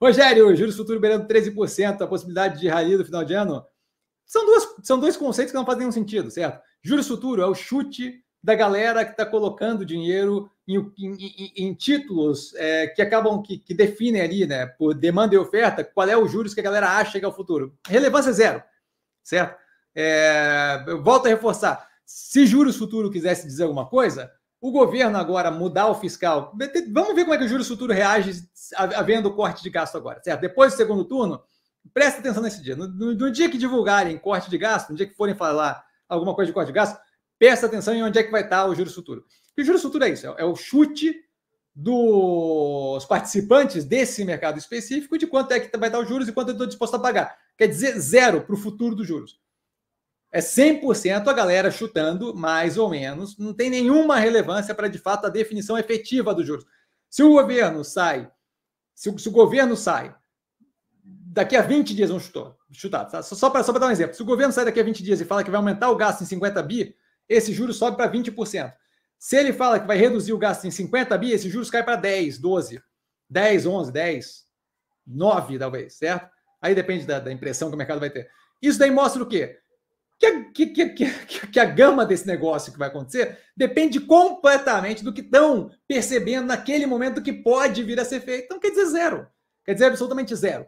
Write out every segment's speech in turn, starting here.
Rogério, juros futuro beirando 13%, a possibilidade de rally do final de ano. São, duas, são dois conceitos que não fazem nenhum sentido, certo? Juros futuro é o chute da galera que está colocando dinheiro em, em, em títulos é, que acabam, que, que, definem ali, né, por demanda e oferta, qual é o juros que a galera acha que é o futuro. Relevância zero, certo? É, eu volto a reforçar. Se juros futuro quisesse dizer alguma coisa, o governo agora mudar o fiscal. Vamos ver como é que o juros futuro reage havendo corte de gasto agora, certo? Depois do segundo turno, presta atenção nesse dia. No, no, no, dia que divulgarem corte de gasto, no dia que forem falar alguma coisa de corte de gasto, presta atenção em onde é que vai estar o juros futuro. Porque o juros futuro é isso, é, é o chute dos participantes desse mercado específico de quanto é que vai estar os juros e quanto eu estou disposto a pagar. Quer dizer, zero para o futuro dos juros. É 100% a galera chutando, mais ou menos. Não tem nenhuma relevância para, de fato, a definição efetiva dos juros. Se o governo sai, se o, se o governo sai, daqui a 20 dias vão chutar, chutar tá? só, só para só dar um exemplo. Se o governo sai daqui a 20 dias e fala que vai aumentar o gasto em 50 bi, esse juros sobe para 20%. Se ele fala que vai reduzir o gasto em 50 bi, esse juros cai para 10, 12, 10, 11, 10, 9 talvez, certo? Aí depende da, da impressão que o mercado vai ter. Isso daí mostra o quê? que a, que, que, que a, gama desse negócio que vai acontecer depende completamente do que estão percebendo naquele momento que pode vir a ser feito. Então quer dizer zero. Quer dizer absolutamente zero.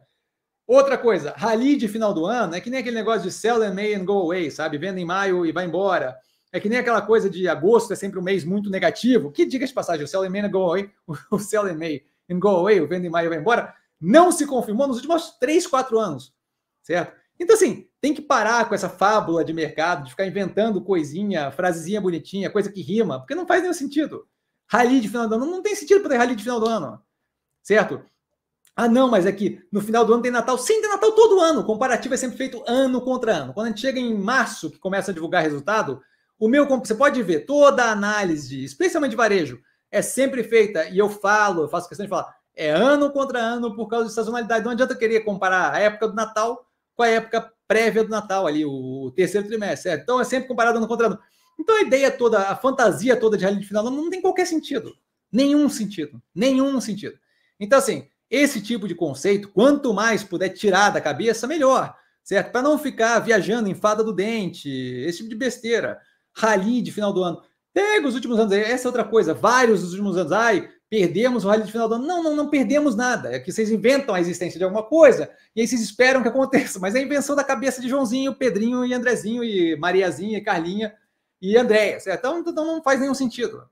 Outra coisa, rally de final do ano é que nem aquele negócio de sell in May and go away, sabe? Venda em maio e vai embora. É que nem aquela coisa de agosto é sempre um mês muito negativo. Que diga de passagem, o sell in May and go away, o sell in May and go away, o venda em maio e vai embora, não se confirmou nos últimos 3, 4 anos, certo? Então assim, tem que parar com essa fábula de mercado, de ficar inventando coisinha, frasezinha bonitinha, coisa que rima, porque não faz nenhum sentido. Rally de final do ano não tem sentido para ter rally de final do ano, certo? Ah, não, mas é que no final do ano tem Natal. Sim, tem Natal todo ano. O comparativo é sempre feito ano contra ano. Quando a gente chega em março, que começa a divulgar resultado, o meu, você pode ver, toda a análise, especialmente de varejo, é sempre feita, e eu falo, eu faço questão de falar, é ano contra ano por causa de sazonalidade. Não adianta eu querer comparar a época do Natal com a época prévia do Natal ali, o terceiro trimestre. certo é. então é sempre comparado no contrato. Então a ideia toda, a fantasia toda de rally de final não tem qualquer sentido. Nenhum sentido. Nenhum sentido. Então, assim, esse tipo de conceito, quanto mais puder tirar da cabeça, melhor. Certo? Para não ficar viajando em fada do dente, esse tipo de besteira. Rally de final do ano. Pega os últimos anos aí, essa é outra coisa. Vários dos últimos anos. Ai, perdemos o rally de final do ano. Não, não, não perdemos nada. É que vocês inventam a existência de alguma coisa e aí vocês esperam que aconteça. Mas é a invenção da cabeça de Joãozinho, Pedrinho e Andrezinho e Mariazinha e Carlinha e Andréia, certo? Então, então não faz nenhum sentido.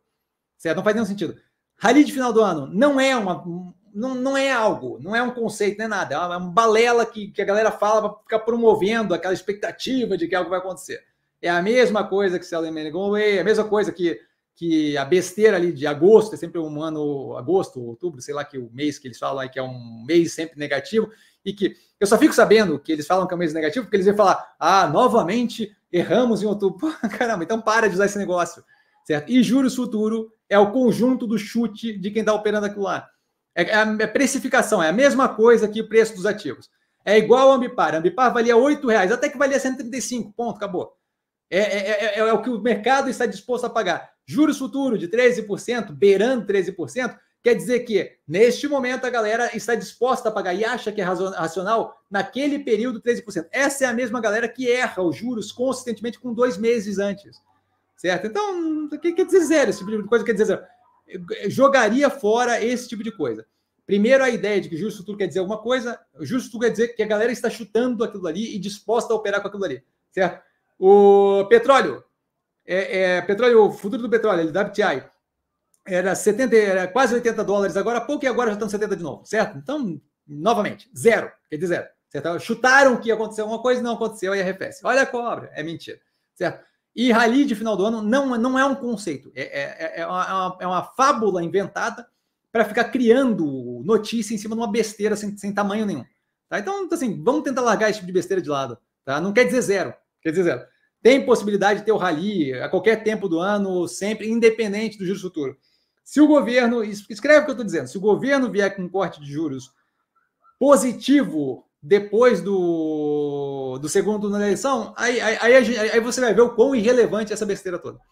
Certo? Não faz nenhum sentido. Rally de final do ano não é uma. Não, não é algo, não é um conceito, não é nada. É uma, é balela que, que a galera fala para ficar promovendo aquela expectativa de que algo vai acontecer. É a mesma coisa que Selling Man Gone é a mesma coisa que que a besteira ali de agosto, é sempre um ano, agosto, outubro, sei lá que o mês que eles falam aí que é um mês sempre negativo, e que eu só fico sabendo que eles falam que é um mês negativo, porque eles vão falar, ah, novamente erramos em outubro. caramba, então para de usar esse negócio, certo? E juros futuro é o conjunto do chute de quem está operando aquilo lá. É, é, é, a precificação, é a mesma coisa que o preço dos ativos. É igual ao Ambipar. A Ambipar valia R$ reais, até que valia 135, ponto, acabou. É, é, é, é o que o mercado está disposto a pagar. Juros futuro de 13%, beirando 13%, quer dizer que, neste momento, a galera está disposta a pagar e acha que é racional naquele período 13%. Essa é a mesma galera que erra os juros consistentemente com dois meses antes. Certo? Então, o que quer dizer zero? Esse tipo de coisa quer dizer zero. jogaria fora esse tipo de coisa. Primeiro, a ideia de que juros futuro quer dizer alguma coisa, juros futuro quer dizer que a galera está chutando aquilo ali e disposta a operar com aquilo ali. Certo? O petróleo, é, é, petróleo, o futuro do petróleo, ele, WTI, era, 70, era quase 80 dólares agora há pouco e agora já estão 70 de novo, certo? Então, novamente, zero, quer dizer, zero. Certo? Chutaram que ia acontecer alguma coisa e não aconteceu, aí arrefece. Olha a cobra, é mentira, certo? E rally de final do ano não, não é um conceito, é, é, é, uma, é uma fábula inventada para ficar criando notícia em cima de uma besteira sem, sem tamanho nenhum. Tá? Então, assim, vamos tentar largar esse tipo de besteira de lado. Tá? Não quer dizer zero, quer dizer zero. Tem possibilidade de ter o rally a qualquer tempo do ano, sempre, independente do juros futuro. Se o governo, escreve o que eu estou dizendo, se o governo vier com um corte de juros positivo depois do, do segundo na eleição, aí, aí, aí, aí você vai ver o quão irrelevante é essa besteira toda.